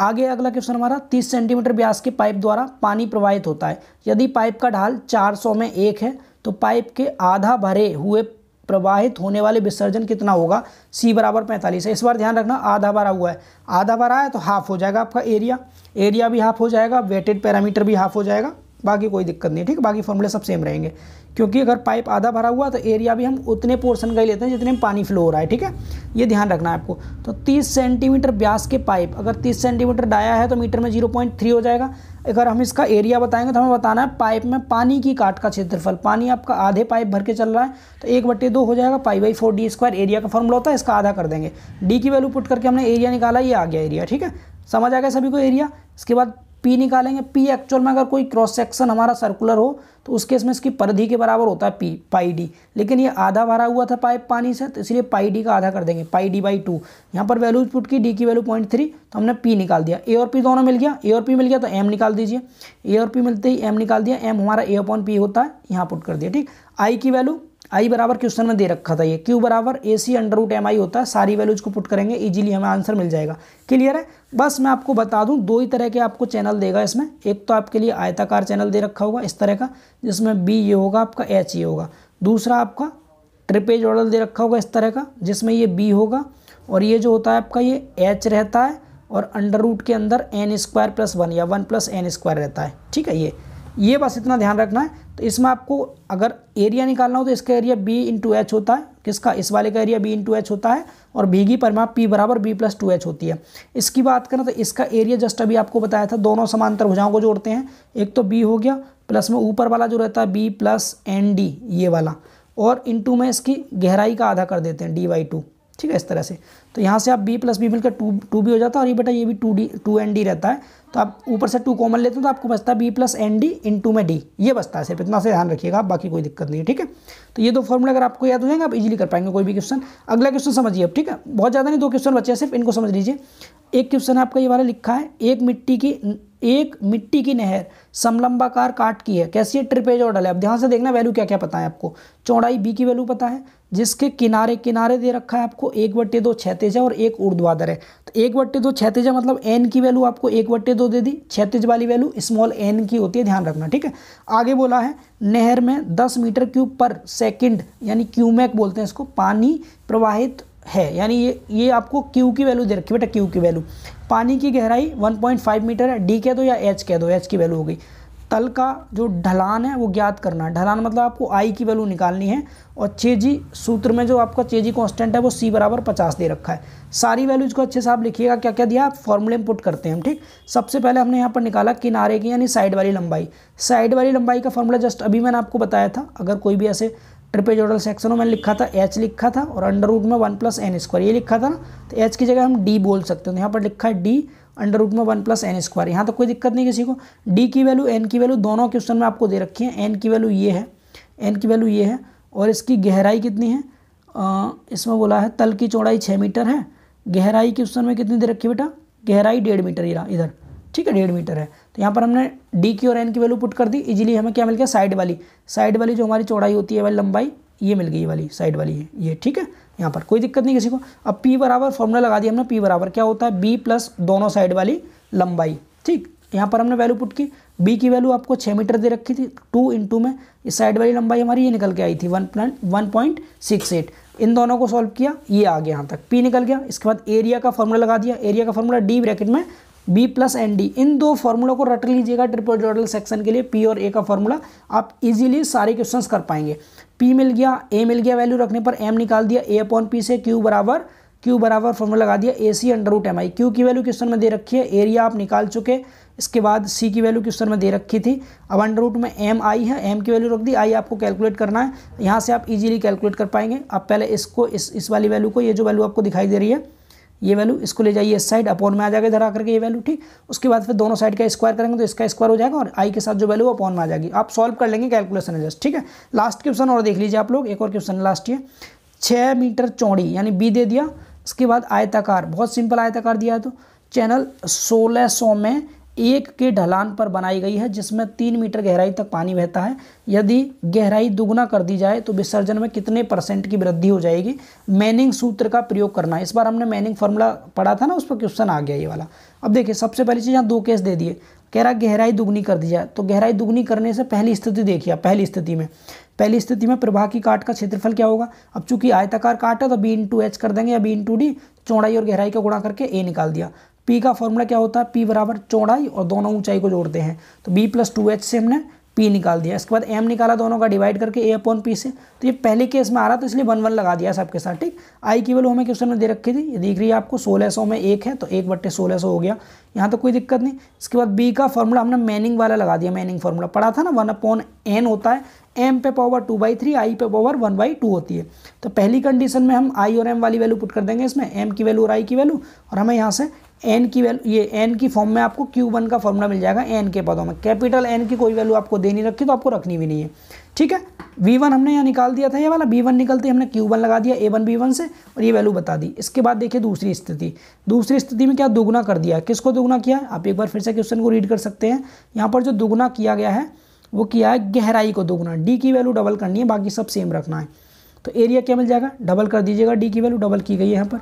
आगे अगला क्वेश्चन हमारा तीस सेंटीमीटर ब्यास के पाइप द्वारा पानी प्रवाहित होता है यदि पाइप का ढाल चार में एक है तो पाइप के आधा भरे हुए प्रवाहित होने वाले विसर्जन कितना होगा सी बराबर पैंतालीस है इस बार ध्यान रखना आधा भरा हुआ है आधा भरा है तो हाफ हो जाएगा आपका एरिया एरिया भी हाफ हो जाएगा वेटेड पैरामीटर भी हाफ हो जाएगा बाकी कोई दिक्कत नहीं ठीक बाकी फॉर्मूले सब सेम रहेंगे क्योंकि अगर पाइप आधा भरा हुआ तो एरिया भी हम उतने पोर्शन का ही लेते हैं जितने में पानी फ्लो हो रहा है ठीक है ये ध्यान रखना है आपको तो 30 सेंटीमीटर व्यास के पाइप अगर 30 सेंटीमीटर डाया है तो मीटर में 0.3 हो जाएगा अगर हम इसका एरिया बताएंगे तो हमें बताना है पाइप में पानी की काट का क्षेत्रफल पानी आपका आधे पाइप भर के चल रहा है तो एक बट्टे दो हो जाएगा pi by four D square area का फॉर्मूला होता है इसका आधा कर देंगे डी की वैल्यू पुट करके हमने एरिया निकाला ये आ गया एरिया ठीक है समझ आ गया सभी को एरिया इसके बाद पी निकालेंगे पी एक्चुअल में अगर कोई क्रॉस सेक्शन हमारा सर्कुलर हो तो उस केस में इसकी परिधि के बराबर होता है पी पाई डी लेकिन ये आधा भरा हुआ था पाइप पानी से तो इसलिए पाई डी का आधा कर देंगे पाई डी बाई टू यहाँ पर वैल्यूज पुट की डी की वैल्यू पॉइंट थ्री तो हमने पी निकाल दिया ए और पी दोनों मिल गया ए और पी मिल गया तो एम निकाल दीजिए ए और पी मिलते ही एम निकाल दिया एम हमारा ए अपॉन पी होता है यहाँ पुट कर दिया ठीक आई की वैल्यू आई बराबर क्वेश्चन में दे रखा था ये क्यू बराबर A C under root M I होता है सारी वैल्यूज को पुट करेंगे इजीली हमें आंसर मिल जाएगा क्लियर है बस मैं आपको बता दूं दो ही तरह के आपको चैनल देगा इसमें एक तो आपके लिए आयताकार चैनल दे रखा होगा इस तरह का जिसमें बी ये होगा आपका एच ये होगा दूसरा आपका ट्रिपेज ऑर्डर दे रखा होगा इस तरह का जिसमें ये बी होगा और ये जो होता है आपका ये एच रहता है और अंडर रूट के अंदर एन स्क्वायर प्लस वन या वन प्लस एन स्क्वायर रहता है ठीक है ये ये बस इतना ध्यान रखना है तो इसमें आपको अगर एरिया निकालना हो तो इसका एरिया बी इंटू एच होता है किसका इस वाले का एरिया बी इंटू एच होता है और भीगी परिमाप पी बराबर बी प्लस टू एच होती है इसकी बात करें तो इसका एरिया जस्ट अभी आपको बताया था दोनों समांतर भुजाओं को जोड़ते हैं एक तो बी हो गया प्लस में ऊपर वाला जो रहता है बी प्लस एन डी ये वाला और इंटू में इसकी गहराई का आधा कर देते हैं डी वाई टू ठीक है इस तरह से तो यहाँ से आप बी प्लस बी मिलकर टू टू भी हो जाता है और ये बेटा ये भी two D two N D रहता है तो आप ऊपर से टू कॉमन लेते हैं तो आपको बचता है B plus N D into में डी ये बचता है सिर्फ इतना से ध्यान रखिएगा आप बाकी कोई दिक्कत नहीं है ठीक है तो ये दो फॉर्मूला अगर आपको याद हो जाएंगे आप इजीली कर पाएंगे कोई भी क्वेश्चन अगला क्वेश्चन समझिए आप ठीक है बहुत ज़्यादा नहीं दो क्वेश्चन बचे हैं सिर्फ इनको समझ लीजिए एक क्वेश्चन आपका ये वाला लिखा है एक मिट्टी की एक मिट्टी की नहर समलंबाकार काट की है कैसी है ट्रिपेजोडल है अब ध्यान से देखना वैल्यू क्या क्या पता है आपको चौड़ाई बी की वैल्यू पता है जिसके किनारे किनारे दे रखा है आपको एक बट्टे दो छैतेज है और एक उर्ध्वाधर है तो एक बट्टे दो छैतेज है मतलब एन की वैल्यू आपको एक बट्टे दो दे दी छैतेज वाली वैल्यू स्मॉल एन की होती है ध्यान रखना ठीक है आगे बोला है नहर में दस मीटर क्यूब पर सेकेंड यानी क्यूमेक बोलते हैं इसको पानी प्रवाहित है यानी ये ये आपको क्यू की वैल्यू दे रखी बेटा क्यू की वैल्यू पानी की गहराई 1.5 मीटर है डी कह दो या एच कह दो एच की वैल्यू हो गई तल का जो ढलान है वो ज्ञात करना है ढलान मतलब आपको आई की वैल्यू निकालनी है और चेजी सूत्र में जो आपका चेजी कांस्टेंट है वो सी बराबर पचास दे रखा है सारी वैल्यूज को अच्छे से आप लिखिएगा क्या क्या दिया आप फॉर्मूले में पुट करते हैं हम ठीक सबसे पहले हमने यहाँ पर निकाला किनारे की यानी साइड वाली लंबाई साइड वाली लंबाई का फॉर्मूला जस्ट अभी मैंने आपको बताया था अगर कोई भी ऐसे ट्रिपेजोडल सेक्शन में लिखा था एच लिखा था और अंडर रूट में वन प्लस एन स्क्वायर ये लिखा था ना तो एच की जगह हम डी बोल सकते हैं तो यहाँ पर लिखा है डी अंडर रूट में वन प्लस एन स्क्वायर यहाँ तो कोई दिक्कत नहीं किसी को डी की वैल्यू एन की वैल्यू दोनों क्वेश्चन में आपको दे रखी है एन की वैल्यू ये है एन की वैल्यू ये है और इसकी गहराई कितनी है आ, इसमें बोला है तल की चौड़ाई छः मीटर है गहराई क्वेश्चन में कितनी दे रखी है बेटा गहराई डेढ़ मीटर इधर ठीक है डेढ़ मीटर है तो यहाँ पर हमने डी की और एन की वैल्यू पुट कर दी इजीली हमें क्या मिल गया साइड वाली साइड वाली जो हमारी चौड़ाई होती है वाली लंबाई ये मिल गई वाली साइड वाली है ये ठीक है यहाँ पर कोई दिक्कत नहीं किसी को अब पी बराबर फॉर्मूला लगा दिया हमने पी बराबर क्या होता है बी प्लस दोनों साइड वाली लंबाई ठीक यहाँ पर हमने वैल्यू पुट की बी की वैल्यू आपको छः मीटर दे रखी थी टू इंटू में इस साइड वाली लंबाई हमारी ये निकल के आई थी one plan one point six eight इन दोनों को सॉल्व किया ये आ गया यहाँ तक पी निकल गया इसके बाद एरिया का फॉर्मूला लगा दिया एरिया का फॉर्मूला डी ब्रैकेट में बी प्लस एन डी इन दो फॉर्मूला को रट लीजिएगा ट्रिपल जोडल सेक्शन के लिए पी और ए का फॉर्मूला आप इजीली सारे क्वेश्चंस कर पाएंगे पी मिल गया ए मिल गया वैल्यू रखने पर एम निकाल दिया ए अपॉन पी से क्यू बराबर क्यू बराबर फॉर्मूला लगा दिया A C under root M I Q की वैल्यू क्वेश्चन में दे रखी है एरिया आप निकाल चुके इसके बाद सी की वैल्यू क्वेश्चन में दे रखी थी अब अंडर रूट में एम आई है एम की वैल्यू रख दी आई आपको कैलकुलेट करना है यहाँ से आप इजीली कैलकुलेट कर पाएंगे आप पहले इसको इस इस वाली वैल्यू को ये जो वैल्यू आपको दिखाई दे रही है ये वैल्यू इसको ले जाइए इस साइड अपॉन में आ जाएगा इधर आकर के ये वैल्यू ठीक उसके बाद फिर दोनों साइड का स्क्वायर करेंगे तो इसका स्क्वायर हो जाएगा और आई के साथ जो वैल्यू अपॉन में आ जाएगी आप सॉल्व कर लेंगे कैलकुलेशन एडजस्ट ठीक है लास्ट क्वेश्चन और देख लीजिए आप लोग एक और क्वेश्चन लास्ट ये छः मीटर चौड़ी यानी बी दे दिया इसके बाद आयताकार बहुत सिंपल आयताकार दिया है तो चैनल सोलह सौ में एक के ढलान पर बनाई गई है जिसमें तीन मीटर गहराई तक पानी बहता है यदि गहराई दुगुना कर दी जाए तो विसर्जन में कितने परसेंट की वृद्धि हो जाएगी मैनिंग सूत्र का प्रयोग करना इस बार हमने मैनिंग फॉर्मूला पढ़ा था ना उस पर क्वेश्चन आ गया ये वाला अब देखिए सबसे पहली चीज़ यहाँ दो केस दे दिए कह रहा गहराई दुगनी कर दी जाए तो गहराई दुगनी करने से पहली स्थिति देखिए पहली स्थिति में पहली स्थिति में प्रभा की काट का क्षेत्रफल क्या होगा अब चूंकि आयताकार काट है तो बी इंटू एच कर देंगे या बी इंटू डी चौड़ाई और गहराई का गुणा करके ए निकाल दिया पी का फॉर्मूला क्या होता है पी बराबर चौड़ाई और दोनों ऊंचाई को जोड़ते हैं तो बी प्लस टू एच से हमने पी निकाल दिया इसके बाद एम निकाला दोनों का डिवाइड करके ए अपॉन पी से तो ये पहले केस में आ रहा था तो इसलिए वन वन लगा दिया सबके साथ ठीक आई की वैल्यू हमें क्वेश्चन में दे रखी थी ये दिख रही है आपको सोलह सौ में एक है तो एक बट्टे सोलह सौ हो गया यहाँ तो कोई दिक्कत नहीं इसके बाद बी का फॉर्मूला हमने मैनिंग वाला लगा दिया मैनिंग फॉर्मूला पढ़ा था ना वन अपॉन एन होता है एम पे power two by three I पे पावर वन बाई टू होती है तो पहली कंडीशन में हम आई और एम वाली वैल्यू पुट कर देंगे इसमें एम की वैल्यू और आई की वैल्यू और हमें यहाँ से एन की वैल्यू ये एन की फॉर्म में आपको क्यू वन का फॉर्मूला मिल जाएगा एन के पदों में कैपिटल एन की कोई वैल्यू आपको देनी रखी तो आपको रखनी भी नहीं है ठीक है वी वन हमने यहाँ निकाल दिया था ये वाला बी वन निकलते हमने क्यू वन लगा दिया ए वन बी वन से और ये वैल्यू बता दी इसके बाद देखिए दूसरी स्थिति दूसरी स्थिति में क्या दोगुना कर दिया किसको दोगुना किया आप एक बार फिर से क्वेश्चन को रीड कर सकते हैं यहाँ पर जो दोगुना किया गया है वो किया है गहराई को दोगुना डी की वैल्यू डबल करनी है बाकी सब सेम रखना है तो एरिया क्या मिल जाएगा डबल कर दीजिएगा डी की वैल्यू डबल की गई है यहाँ पर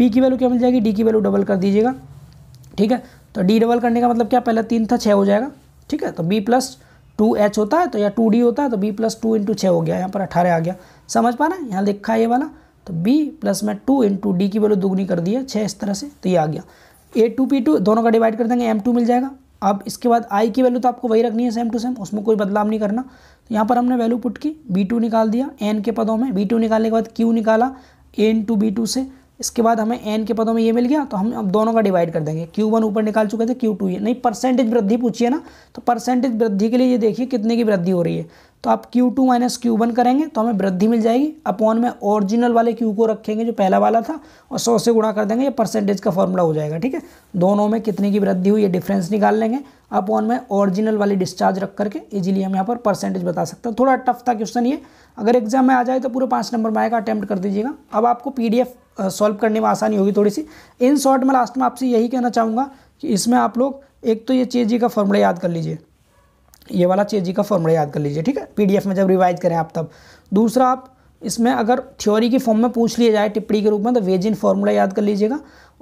पी की वैल्यू क्या मिल जाएगी डी की वैल्यू डबल कर दीजिएगा ठीक है तो डी डबल करने का मतलब क्या पहले तीन था छः हो जाएगा ठीक है तो बी प्लस टू एच होता है तो या टू डी होता है तो बी प्लस टू इंटू छः हो गया यहाँ पर अठारह आ गया समझ पा रहे हैं यहाँ लिखा है ये वाला तो बी प्लस में टू इंटू डी की वैल्यू दुगनी कर दी है छः इस तरह से तो ये आ गया ए टू पी टू दोनों का डिवाइड कर देंगे एम टू मिल जाएगा अब इसके बाद आई की वैल्यू तो आपको वही रखनी है सेम टू सेम उसमें कोई बदलाव नहीं करना तो यहाँ पर हमने वैल्यू पुट की बी टू निकाल दिया एन के पदों में बी टू निकालने के बाद क्यू निकाला A into two B two से इसके बाद हमें एन के पदों में ये मिल गया तो हम अब दोनों का डिवाइड कर देंगे क्यू वन ऊपर निकाल चुके थे क्यू टू ये नहीं परसेंटेज वृद्धि पूछिए ना तो परसेंटेज वृद्धि के लिए ये देखिए कितने की वृद्धि हो रही है तो आप Q2 टू माइनस क्यू करेंगे तो हमें वृद्धि मिल जाएगी अपॉन में ओरिजिनल वाले Q को रखेंगे जो पहला वाला था और सौ से गुणा कर देंगे ये परसेंटेज का फॉर्मूला हो जाएगा ठीक है दोनों में कितने की वृद्धि हुई ये डिफरेंस निकाल लेंगे अपॉन में ओरिजिनल वाली डिस्चार्ज रख करके इजीली हम यहाँ पर परसेंटेज बता सकते हैं थोड़ा टफ था क्वेश्चन ये अगर एग्जाम में आ जाए तो पूरे पाँच नंबर में आएगा अटैम्प्ट कर दीजिएगा अब आपको पी सॉल्व करने में आसानी होगी थोड़ी सी इन शॉर्ट में लास्ट में आपसे यही कहना चाहूँगा कि इसमें आप लोग एक तो ये चीज़ का फॉर्मूला याद कर लीजिए ये वाला चीज का फॉर्मूला याद कर लीजिए ठीक है पीडीएफ में जब रिवाइज करें आप तब दूसरा आप इसमें अगर थ्योरी की फॉर्म में पूछ लिया जाए टिप्पणी के रूप में तो वेज इन फार्मूला याद कर लीजिएगा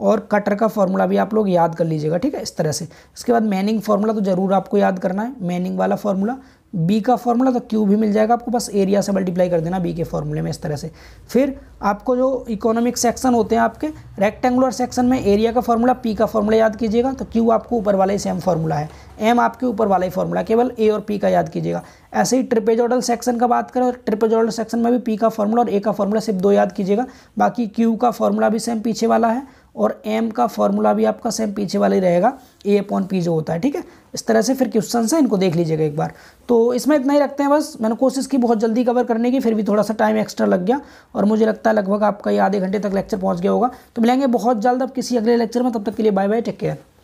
और कटर का फॉर्मूला भी आप लोग याद कर लीजिएगा ठीक है इस तरह से इसके बाद मैनिंग फॉर्मूला तो ज़रूर आपको याद करना है मैनिंग वाला फॉर्मूला बी का फॉर्मूला तो क्यू भी मिल जाएगा आपको बस एरिया से मल्टीप्लाई कर देना बी के फॉर्मूले में इस तरह से फिर आपको जो इकोनॉमिक सेक्शन होते हैं आपके रेक्टेंगुलर सेक्शन में एरिया का फॉर्मूला पी का फॉर्मूला याद कीजिएगा तो क्यू आपको ऊपर वाला ही सेम फार्मूला है एम आपके ऊपर वाला ही फॉर्मूला केवल ए और पी का याद कीजिएगा ऐसे ही ट्रिपेजोडल सेक्शन का बात करें ट्रिपेजोडल सेक्शन में भी पी का फॉर्मूला और ए का फॉर्मूला सिर्फ दो याद कीजिएगा बाकी क्यू का फॉर्मूला भी सेम पीछे वाला है और एम का फॉर्मूला भी आपका सेम पीछे वाला ही रहेगा ए अपॉन पी जो होता है ठीक है इस तरह से फिर क्वेश्चन है इनको देख लीजिएगा एक बार तो इसमें इतना ही रखते हैं बस मैंने कोशिश की बहुत जल्दी कवर करने की फिर भी थोड़ा सा टाइम एक्स्ट्रा लग गया और मुझे लगता है लगभग आपका ये आधे घंटे तक लेक्चर पहुँच गया होगा तो मिलेंगे बहुत जल्द अब किसी अगले लेक्चर में तब तक के लिए बाय बाय टेक केयर